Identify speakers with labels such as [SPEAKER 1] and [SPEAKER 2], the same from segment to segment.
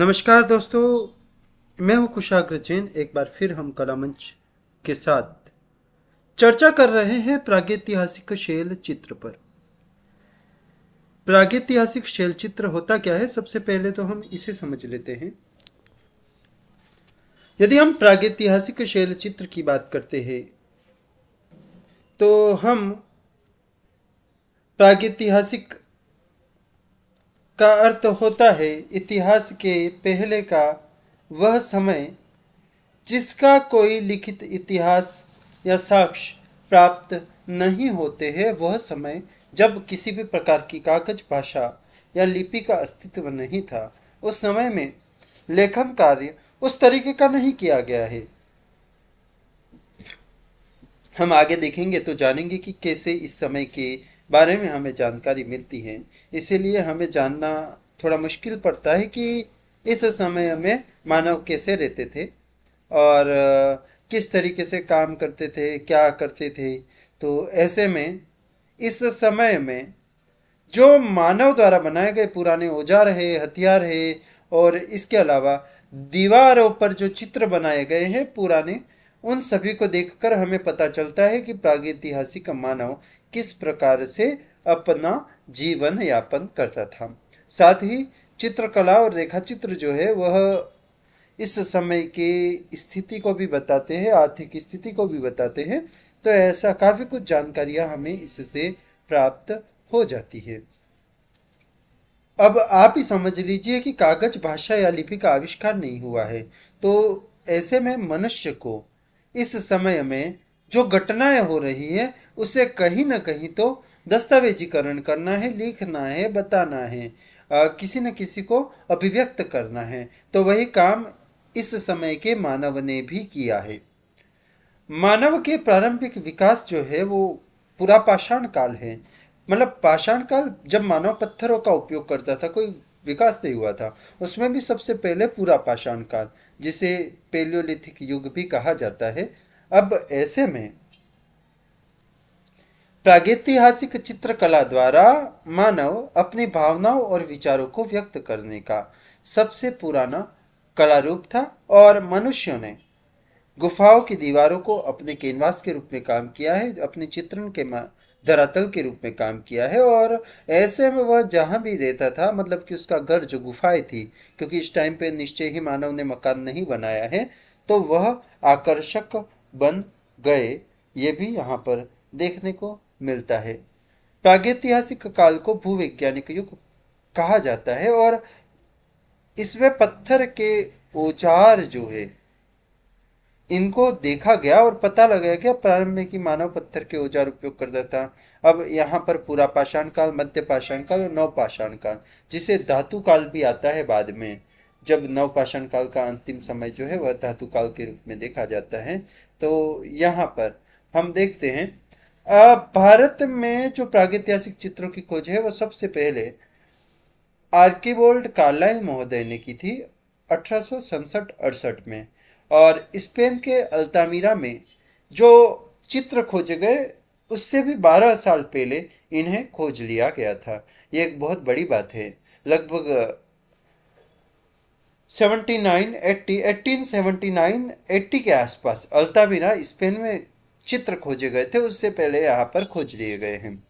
[SPEAKER 1] नमस्कार दोस्तों मैं हूं कुशाग्र जैन एक बार फिर हम कला मंच के साथ चर्चा कर रहे हैं प्रागैतिहासिक शैल चित्र पर प्रागैतिहासिक शैल चित्र होता क्या है सबसे पहले तो हम इसे समझ लेते हैं यदि हम प्रागैतिहासिक शैल चित्र की बात करते हैं तो हम प्रागैतिहासिक का अर्थ होता है इतिहास के पहले का वह समय जिसका कोई लिखित इतिहास या साक्ष्य प्राप्त नहीं होते हैं वह समय जब किसी भी प्रकार की कागज भाषा या लिपि का अस्तित्व नहीं था उस समय में लेखन कार्य उस तरीके का नहीं किया गया है हम आगे देखेंगे तो जानेंगे कि कैसे इस समय के बारे में हमें जानकारी मिलती है इसीलिए हमें जानना थोड़ा मुश्किल पड़ता है कि इस समय में मानव कैसे रहते थे और किस तरीके से काम करते थे क्या करते थे तो ऐसे में इस समय में जो मानव द्वारा बनाए गए पुराने औजार है हथियार है और इसके अलावा दीवारों पर जो चित्र बनाए गए हैं पुराने उन सभी को देखकर हमें पता चलता है कि प्रागैतिहासिक मानव किस प्रकार से अपना जीवन यापन करता था साथ ही चित्रकला और रेखाचित्र जो है वह इस समय की स्थिति को भी बताते हैं आर्थिक स्थिति को भी बताते हैं तो ऐसा काफ़ी कुछ जानकारियां हमें इससे प्राप्त हो जाती है अब आप ही समझ लीजिए कि कागज भाषा या लिपि का आविष्कार नहीं हुआ है तो ऐसे में मनुष्य को इस समय में जो घटनाएं हो रही है उसे कहीं ना कहीं तो दस्तावेजीकरण करना है लिखना है बताना है आ, किसी न किसी को अभिव्यक्त करना है तो वही काम इस समय के मानव ने भी किया है मानव के प्रारंभिक विकास जो है वो पूरा पाषाण काल है मतलब पाषाण काल जब मानव पत्थरों का उपयोग करता था कोई विकास नहीं हुआ था उसमें भी सबसे पहले पूरा पाषाण काल जिसे पेलियोलिथिक युग भी कहा जाता है अब ऐसे में प्रागैतिहासिक चित्रकला द्वारा मानव अपनी भावनाओं और विचारों को व्यक्त करने का सबसे पुराना कला रूप था और मनुष्यों ने गुफाओं की दीवारों को अपने कैनवास के रूप में काम किया है अपने चित्रण के धरातल के रूप में काम किया है और ऐसे में वह जहाँ भी रहता था मतलब कि उसका घर जो गुफाएं थी क्योंकि इस टाइम पे निश्चय ही मानव ने मकान नहीं बनाया है तो वह आकर्षक बन गए ये भी यहाँ पर देखने को मिलता है प्रागैतिहासिक काल को भूवैज्ञानिक युग कहा जाता है और इसमें पत्थर के औजार जो है इनको देखा गया और पता लगाया गया प्रारंभ में कि मानव पत्थर के औजार उपयोग करता था अब यहाँ पर पूरा पाषाण काल मध्य पाषाण काल और नवपाषाण काल जिसे धातु काल भी आता है बाद में जब नवपाषाण काल का अंतिम समय जो है वह धातु काल के रूप में देखा जाता है तो यहाँ पर हम देखते हैं भारत में जो प्रागैतिहासिक चित्रों की खोज है वह सबसे पहले आर्किबोल्ड कार्लाइल महोदय ने की थी अठारह सौ में और स्पेन के अल्तामीरा में जो चित्र खोजे गए उससे भी 12 साल पहले इन्हें खोज लिया गया था ये एक बहुत बड़ी बात है लगभग 79, 80, 1879, 80 के आसपास अल्तावीरा स्पेन में चित्र खोजे गए थे उससे पहले यहाँ पर खोज लिए गए हैं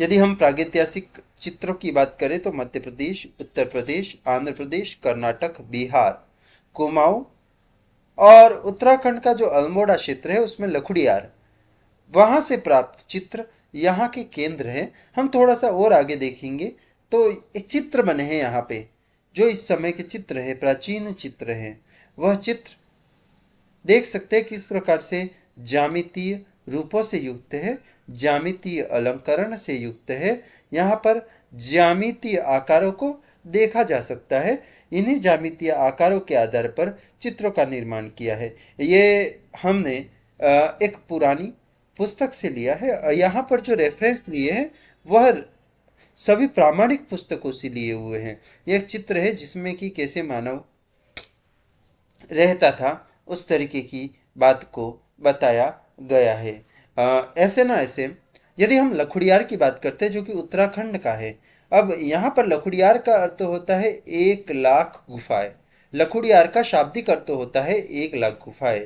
[SPEAKER 1] यदि हम प्रागैतिहासिक चित्रों की बात करें तो मध्य प्रदेश उत्तर प्रदेश आंध्र प्रदेश कर्नाटक बिहार कुमाऊं और उत्तराखंड का जो अल्मोड़ा क्षेत्र है उसमें लखुड़ियार वहाँ से प्राप्त चित्र यहाँ के केंद्र हैं हम थोड़ा सा और आगे देखेंगे तो एक चित्र बने हैं यहाँ पे जो इस समय के चित्र है प्राचीन चित्र हैं वह चित्र देख सकते हैं किस प्रकार से जामितीय रूपों से युक्त है जामितीय अलंकरण से युक्त है यहाँ पर जामितीय आकारों को देखा जा सकता है इन्हीं जामितीय आकारों के आधार पर चित्रों का निर्माण किया है ये हमने एक पुरानी पुस्तक से लिया है यहाँ पर जो रेफरेंस लिए हैं वह सभी प्रामाणिक पुस्तकों से लिए हुए हैं यह चित्र है जिसमें कि कैसे मानव रहता था उस तरीके की बात को बताया गया है ऐसे ना ऐसे यदि हम लखुड़ियार की बात करते हैं जो कि उत्तराखंड का है अब यहाँ पर लखुड़ियार का अर्थ होता है एक लाख गुफाएं लखुड़ियार का शाब्दिक अर्थ होता है एक लाख गुफाएं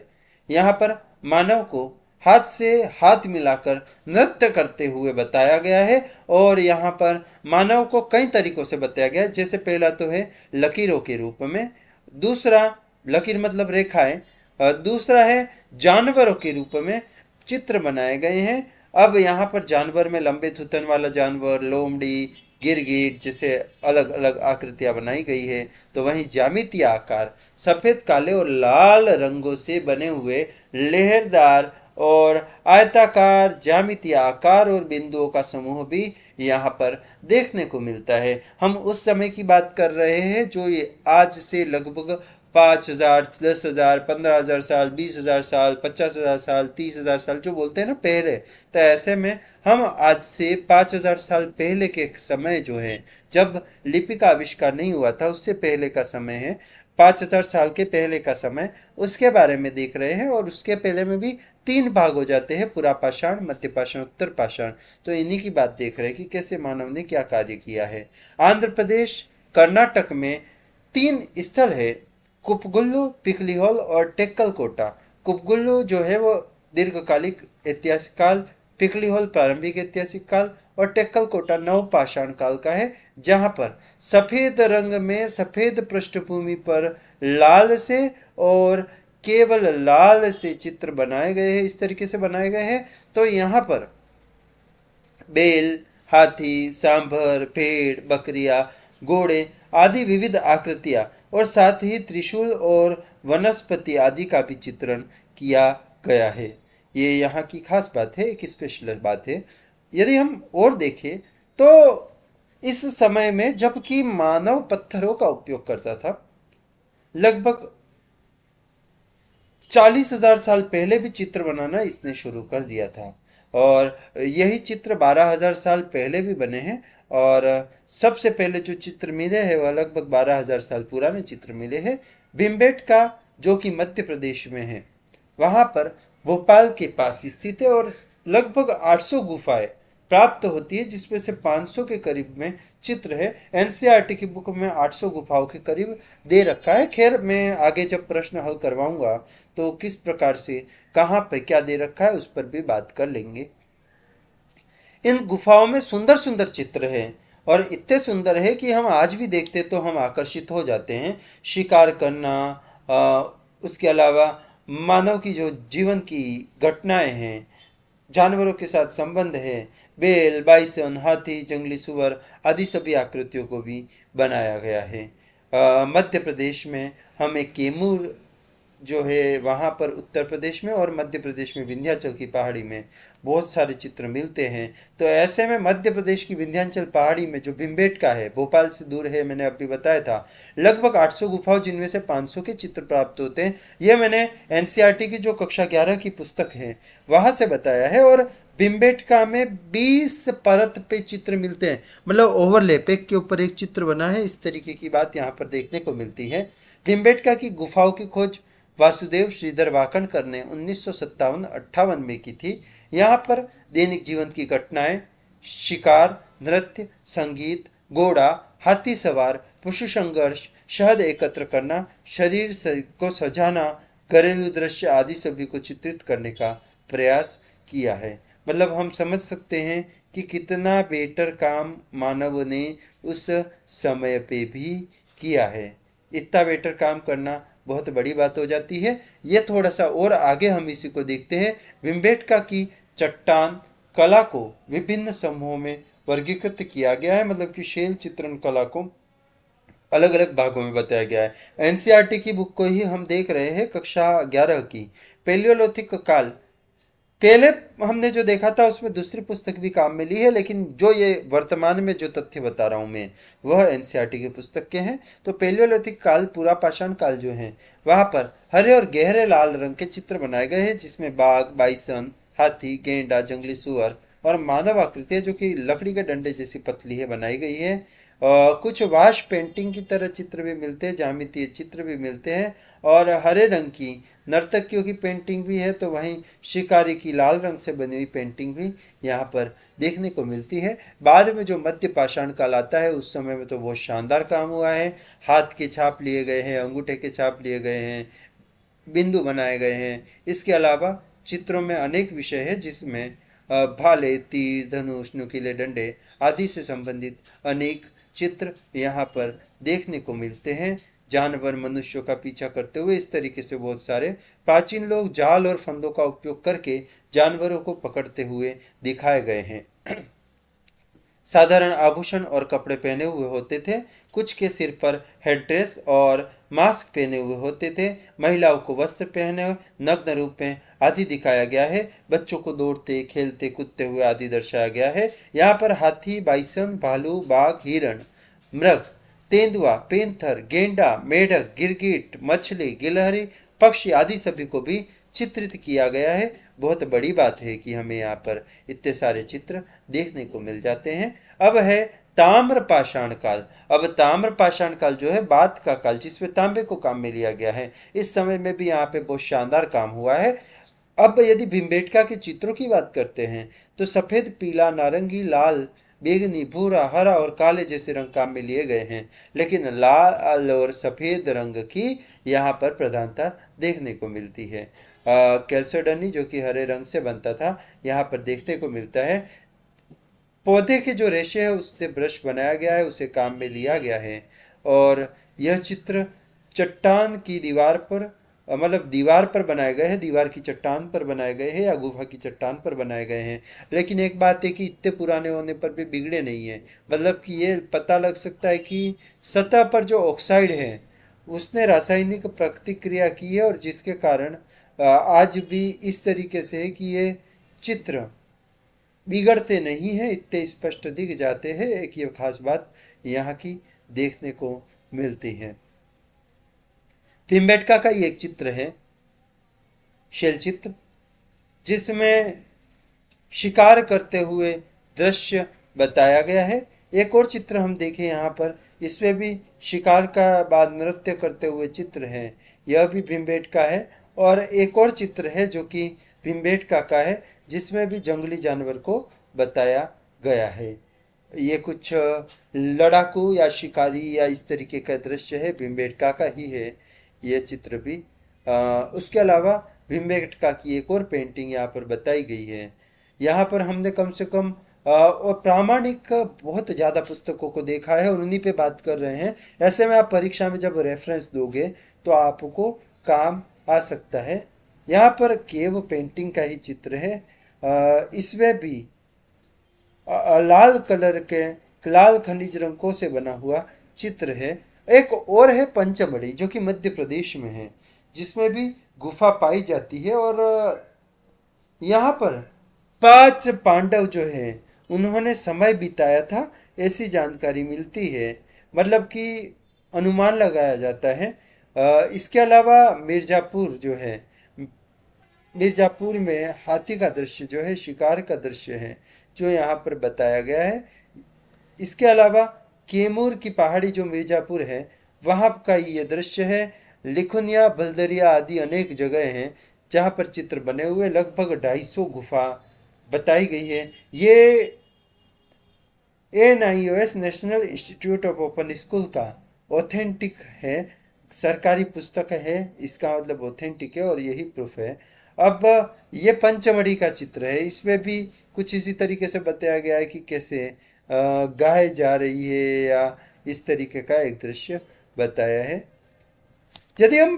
[SPEAKER 1] यहाँ पर मानव को हाथ से हाथ मिलाकर नृत्य करते हुए बताया गया है और यहाँ पर मानव को कई तरीकों से बताया गया है जैसे पहला तो है लकीरों के रूप में दूसरा लकीर मतलब रेखाएं दूसरा है जानवरों के रूप में चित्र बनाए गए हैं अब यहाँ पर जानवर में लंबे थुतन वाला जानवर लोमड़ी गिरगिट जैसे अलग अलग आकृतियां बनाई गई है तो वहीं जामितीय आकार सफ़ेद काले और लाल रंगों से बने हुए लहरदार और आयताकार जामितीय आकार और बिंदुओं का समूह भी यहाँ पर देखने को मिलता है हम उस समय की बात कर रहे हैं जो ये आज से लगभग पाँच हज़ार दस हज़ार पंद्रह हज़ार साल बीस हज़ार साल पचास हज़ार साल तीस हज़ार साल जो बोलते हैं ना पहले तो ऐसे में हम आज से पाँच हज़ार साल पहले के समय जो है जब लिपि का आविष्कार नहीं हुआ था उससे पहले का समय है पाँच हज़ार साल के पहले का समय उसके बारे में देख रहे हैं और उसके पहले में भी तीन भाग हो जाते हैं पूरा पाषाण मध्य पाषाण उत्तर पाषाण तो इन्हीं की बात देख रहे हैं कि कैसे मानव ने क्या कार्य किया है आंध्र प्रदेश कर्नाटक में तीन स्थल है कुपगुल्लू पिखलीहोल और टेक्कल कोटा कुपगुल्लू जो है वो दीर्घकालिक ऐतिहासिक काल पिखलीहोल प्रारंभिक ऐतिहासिक काल और टेक्कल कोटा नव पाषाण काल का है जहाँ पर सफ़ेद रंग में सफ़ेद पृष्ठभूमि पर लाल से और केवल लाल से चित्र बनाए गए हैं इस तरीके से बनाए गए हैं तो यहाँ पर बेल हाथी सांभर भेड़ बकरिया घोड़े आदि विविध आकृतियाँ और साथ ही त्रिशूल और वनस्पति आदि का भी चित्रण किया गया है ये यहाँ की खास बात है एक स्पेशल बात है यदि हम और देखें तो इस समय में जबकि मानव पत्थरों का उपयोग करता था लगभग चालीस हजार साल पहले भी चित्र बनाना इसने शुरू कर दिया था और यही चित्र बारह हजार साल पहले भी बने हैं और सबसे पहले जो चित्र मिले हैं वह लगभग बारह हज़ार साल पुराने चित्र मिले हैं भीमबेट का जो कि मध्य प्रदेश में है वहाँ पर भोपाल के पास स्थित है और लगभग 800 गुफाएं प्राप्त होती है जिसमें से 500 के करीब में चित्र है एनसीईआरटी की बुक में 800 गुफाओं के करीब दे रखा है खैर मैं आगे जब प्रश्न हल करवाऊंगा तो किस प्रकार से कहाँ पे क्या दे रखा है उस पर भी बात कर लेंगे इन गुफाओं में सुंदर सुंदर चित्र हैं और इतने सुंदर है कि हम आज भी देखते तो हम आकर्षित हो जाते हैं शिकार करना आ, उसके अलावा मानव की जो जीवन की घटनाएं हैं जानवरों के साथ संबंध है बेल बाइसन हाथी जंगली सुअर आदि सभी आकृतियों को भी बनाया गया है मध्य प्रदेश में हम एक केमूर जो है वहाँ पर उत्तर प्रदेश में और मध्य प्रदेश में विंध्याचल की पहाड़ी में बहुत सारे चित्र मिलते हैं तो ऐसे में मध्य प्रदेश की विंध्याचल पहाड़ी में जो का है भोपाल से दूर है मैंने अभी बताया था लगभग 800 गुफाओं जिनमें से 500 के चित्र प्राप्त होते हैं यह मैंने एन की जो कक्षा ग्यारह की पुस्तक है वहाँ से बताया है और बिम्बेटका में बीस परत पे चित्र मिलते हैं मतलब ओवरलेप एक के ऊपर एक चित्र बना है इस तरीके की बात यहाँ पर देखने को मिलती है बिम्बेटका की गुफाओं की खोज वासुदेव श्रीधर वाकणकर ने उन्नीस सौ में की थी यहाँ पर दैनिक जीवन की घटनाएं शिकार नृत्य संगीत घोड़ा हाथी सवार पशु संघर्ष शहद एकत्र करना शरीर को सजाना घरेलू दृश्य आदि सभी को चित्रित करने का प्रयास किया है मतलब हम समझ सकते हैं कि कितना बेटर काम मानव ने उस समय पे भी किया है इतना बेटर काम करना बहुत बड़ी बात हो जाती है ये थोड़ा सा और आगे हम इसी को देखते हैं विम्बेटका की चट्टान कला को विभिन्न समूहों में वर्गीकृत किया गया है मतलब कि शैल चित्रण कला को अलग अलग भागों में बताया गया है एनसीईआरटी की बुक को ही हम देख रहे हैं कक्षा ग्यारह की पेलियोलोथिक काल पहले हमने जो देखा था उसमें दूसरी पुस्तक भी काम में ली है लेकिन जो ये वर्तमान में जो तथ्य बता रहा हूँ मैं वह एन की पुस्तक के हैं तो पेलियोलिथिक काल पूरा पाषाण काल जो है वहाँ पर हरे और गहरे लाल रंग के चित्र बनाए गए हैं जिसमें बाघ बाइसन हाथी गेंडा जंगली सुअर और मानव आकृति है जो कि लकड़ी के डंडे जैसी पतली है बनाई गई है आ, कुछ वाश पेंटिंग की तरह चित्र भी मिलते हैं जामितीय चित्र भी मिलते हैं और हरे रंग की नर्तकियों की पेंटिंग भी है तो वहीं शिकारी की लाल रंग से बनी हुई पेंटिंग भी यहाँ पर देखने को मिलती है बाद में जो मध्य पाषाण काल आता है उस समय में तो बहुत शानदार काम हुआ है हाथ के छाप लिए गए हैं अंगूठे के छाप लिए गए हैं बिंदु बनाए गए हैं इसके अलावा चित्रों में अनेक विषय है जिसमें भाले तीर धनुष नुकीले डंडे आदि से संबंधित अनेक चित्र यहाँ पर देखने को मिलते हैं जानवर मनुष्यों का पीछा करते हुए इस तरीके से बहुत सारे प्राचीन लोग जाल और फंदों का उपयोग करके जानवरों को पकड़ते हुए दिखाए गए हैं साधारण आभूषण और कपड़े पहने हुए होते थे कुछ के सिर पर ड्रेस और मास्क पहने हुए होते थे महिलाओं को वस्त्र पहने नग्न रूप में आदि दिखाया गया है बच्चों को दौड़ते खेलते कूदते हुए आदि दर्शाया गया है यहाँ पर हाथी बाइसन भालू बाघ हिरण मृग तेंदुआ पेंथर गेंडा मेढक गिरगिट मछली गिलहरी पक्षी आदि सभी को भी चित्रित किया गया है बहुत बड़ी बात है कि हमें यहाँ पर इतने सारे चित्र देखने को मिल जाते हैं अब है ताम्र पाषाण काल अब ताम्र पाषाण काल जो है बात का काल जिसमें तांबे को काम में लिया गया है इस समय में भी यहाँ पे बहुत शानदार काम हुआ है अब यदि भीमबेटका के चित्रों की बात करते हैं तो सफ़ेद पीला नारंगी लाल बेगनी भूरा हरा और काले जैसे रंग काम में लिए गए हैं लेकिन लाल और सफ़ेद रंग की यहाँ पर प्रधानता देखने को मिलती है कैल्सोडनी जो कि हरे रंग से बनता था यहाँ पर देखने को मिलता है पौधे के जो रेशे है उससे ब्रश बनाया गया है उसे काम में लिया गया है और यह चित्र चट्टान की दीवार पर मतलब दीवार पर बनाए गए हैं दीवार की चट्टान पर बनाए गए हैं या गुफा की चट्टान पर बनाए गए हैं लेकिन एक बात है कि इतने पुराने होने पर भी बिगड़े नहीं हैं मतलब कि ये पता लग सकता है कि सतह पर जो ऑक्साइड है उसने रासायनिक प्रतिक्रिया की है और जिसके कारण आज भी इस तरीके से है कि ये चित्र बिगड़ते नहीं हैं इतने स्पष्ट दिख जाते हैं एक ये खास बात यहाँ की देखने को मिलती है भीमबेटका का एक चित्र है शैलचित्र जिसमें शिकार करते हुए दृश्य बताया गया है एक और चित्र हम देखें यहाँ पर इसमें भी शिकार का बाद नृत्य करते हुए चित्र है यह भी भीमबेटका है और एक और चित्र है जो कि भीमबेट का है जिसमें भी जंगली जानवर को बताया गया है ये कुछ लड़ाकू या शिकारी या इस तरीके का दृश्य है भीमबेट का ही है ये चित्र भी आ, उसके अलावा का की एक और पेंटिंग यहाँ पर बताई गई है यहाँ पर हमने कम से कम और प्रामाणिक बहुत ज़्यादा पुस्तकों को देखा है और उन्हीं पे बात कर रहे हैं ऐसे में आप परीक्षा में जब रेफरेंस दोगे तो आपको काम आ सकता है यहाँ पर केव पेंटिंग का ही चित्र है इसमें भी लाल कलर के लाल खनिज रंगों से बना हुआ चित्र है एक और है पंचमढ़ी जो कि मध्य प्रदेश में है जिसमें भी गुफा पाई जाती है और यहाँ पर पांच पांडव जो है उन्होंने समय बिताया था ऐसी जानकारी मिलती है मतलब कि अनुमान लगाया जाता है इसके अलावा मिर्ज़ापुर जो है मिर्ज़ापुर में हाथी का दृश्य जो है शिकार का दृश्य है जो यहाँ पर बताया गया है इसके अलावा केमूर की पहाड़ी जो मिर्ज़ापुर है वहाँ का ये दृश्य है लिखुनिया बल्दरिया आदि अनेक जगह हैं जहाँ पर चित्र बने हुए लगभग 250 गुफा बताई गई है ये N I O S national institute of open school का ऑथेंटिक है सरकारी पुस्तक है इसका मतलब ऑथेंटिक है और यही प्रूफ है अब ये पंचमढ़ी का चित्र है इसमें भी कुछ इसी तरीके से बताया गया है कि कैसे गाय जा रही है या इस तरीके का एक दृश्य बताया है यदि हम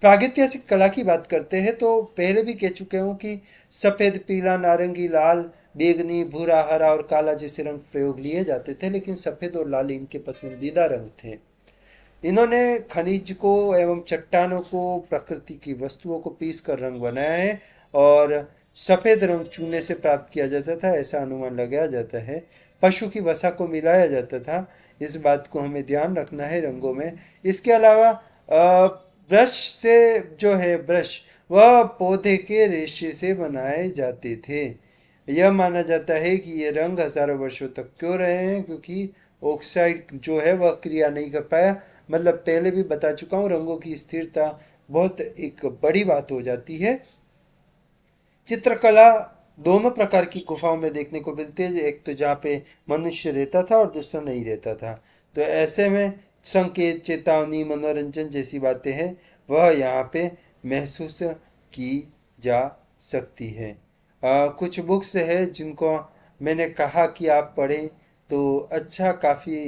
[SPEAKER 1] प्रागैतिहासिक कला की बात करते हैं तो पहले भी कह चुके हूँ कि सफ़ेद पीला नारंगी लाल बेगनी भूरा हरा और काला जैसे रंग प्रयोग लिए जाते थे लेकिन सफ़ेद और लाल इनके पसंदीदा रंग थे इन्होंने खनिज को एवं चट्टानों को प्रकृति की वस्तुओं को पीस कर रंग बनाया है और सफ़ेद रंग चूने से प्राप्त किया जाता था ऐसा अनुमान लगाया जाता है पशु की वसा को मिलाया जाता था इस बात को हमें ध्यान रखना है रंगों में इसके अलावा ब्रश से जो है ब्रश वह पौधे के रेशे से बनाए जाते थे यह माना जाता है कि ये रंग हजारों वर्षों तक क्यों रहे हैं क्योंकि ऑक्साइड जो है वह क्रिया नहीं कर पाया मतलब पहले भी बता चुका हूँ रंगों की स्थिरता बहुत एक बड़ी बात हो जाती है चित्रकला दोनों प्रकार की गुफाओं में देखने को मिलती है एक तो जहाँ पे मनुष्य रहता था और दूसरा नहीं रहता था तो ऐसे में संकेत चेतावनी मनोरंजन जैसी बातें हैं वह यहाँ पे महसूस की जा सकती है आ, कुछ बुक्स है जिनको मैंने कहा कि आप पढ़ें तो अच्छा काफ़ी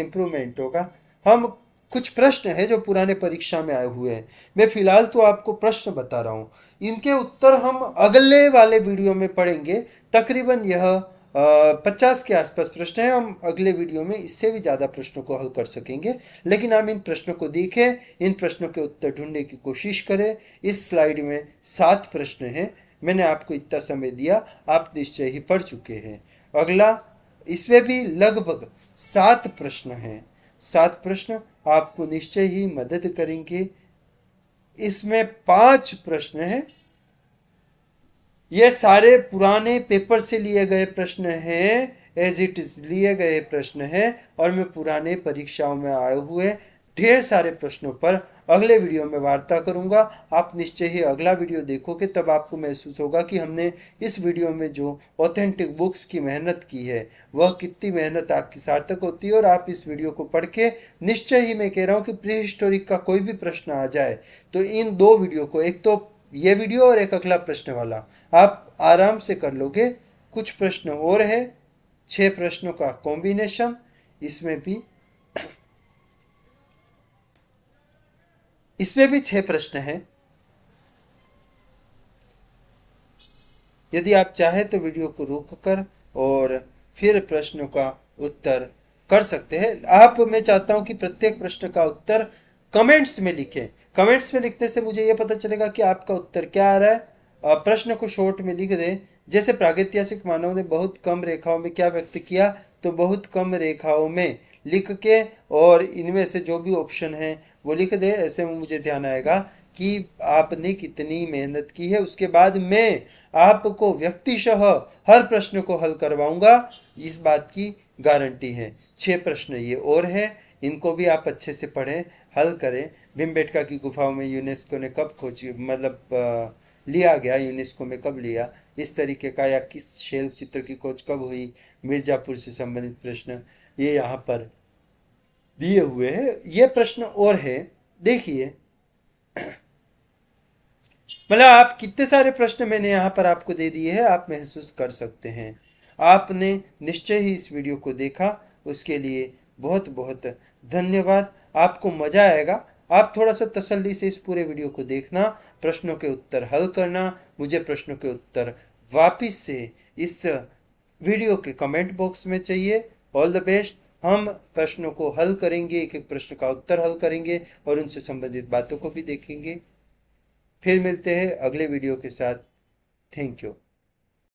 [SPEAKER 1] इम्प्रूवमेंट होगा हम कुछ प्रश्न है जो पुराने परीक्षा में आए हुए हैं मैं फ़िलहाल तो आपको प्रश्न बता रहा हूँ इनके उत्तर हम अगले वाले वीडियो में पढ़ेंगे तकरीबन यह पचास के आसपास प्रश्न हैं हम अगले वीडियो में इससे भी ज़्यादा प्रश्नों को हल कर सकेंगे लेकिन हम इन प्रश्नों को देखें इन प्रश्नों के उत्तर ढूंढने की कोशिश करें इस स्लाइड में सात प्रश्न हैं मैंने आपको इतना समय दिया आप निश्चय ही पढ़ चुके हैं अगला इसमें भी लगभग सात प्रश्न हैं सात प्रश्न आपको निश्चय ही मदद करेंगे इसमें पांच प्रश्न हैं ये सारे पुराने पेपर से लिए गए प्रश्न हैं एज इट इज लिए गए प्रश्न हैं और मैं पुराने परीक्षाओं में आए हुए ढेर सारे प्रश्नों पर अगले वीडियो में वार्ता करूँगा आप निश्चय ही अगला वीडियो देखोगे तब आपको महसूस होगा कि हमने इस वीडियो में जो ऑथेंटिक बुक्स की मेहनत की है वह कितनी मेहनत आपकी सार्थक होती है और आप इस वीडियो को पढ़ के निश्चय ही मैं कह रहा हूँ कि प्री हिस्टोरिक का कोई भी प्रश्न आ जाए तो इन दो वीडियो को एक तो ये वीडियो और एक अगला प्रश्न वाला आप आराम से कर लोगे कुछ प्रश्न और है छः प्रश्नों का कॉम्बिनेशन इसमें भी इसमें भी छह प्रश्न हैं यदि आप चाहे तो वीडियो को रोककर और फिर प्रश्नों का उत्तर कर सकते हैं आप मैं चाहता हूं कि प्रत्येक प्रश्न का उत्तर कमेंट्स में लिखें कमेंट्स में लिखने से मुझे यह पता चलेगा कि आपका उत्तर क्या आ रहा है प्रश्न को शॉर्ट में लिख दें जैसे प्रागैतिहासिक मानव ने बहुत कम रेखाओं में क्या व्यक्त किया तो बहुत कम रेखाओं में लिख के और इनमें से जो भी ऑप्शन है वो लिख दे ऐसे में मुझे ध्यान आएगा कि आपने कितनी मेहनत की है उसके बाद मैं आपको व्यक्तिशः हर प्रश्न को हल करवाऊंगा इस बात की गारंटी है छः प्रश्न ये और है इनको भी आप अच्छे से पढ़ें हल करें भीमबेटका की गुफाओं में यूनेस्को ने कब खोज मतलब लिया गया यूनेस्को में कब लिया इस तरीके का या किस शैल चित्र की खोज कब हुई मिर्ज़ापुर से संबंधित प्रश्न ये यहाँ पर दिए हुए हैं ये प्रश्न और है देखिए मतलब आप कितने सारे प्रश्न मैंने यहाँ पर आपको दे दिए हैं आप महसूस कर सकते हैं आपने निश्चय ही इस वीडियो को देखा उसके लिए बहुत बहुत धन्यवाद आपको मज़ा आएगा आप थोड़ा सा तसल्ली से इस पूरे वीडियो को देखना प्रश्नों के उत्तर हल करना मुझे प्रश्नों के उत्तर वापिस से इस वीडियो के कमेंट बॉक्स में चाहिए ऑल द बेस्ट हम प्रश्नों को हल करेंगे एक एक प्रश्न का उत्तर हल करेंगे और उनसे संबंधित बातों को भी देखेंगे फिर मिलते हैं अगले वीडियो के साथ थैंक यू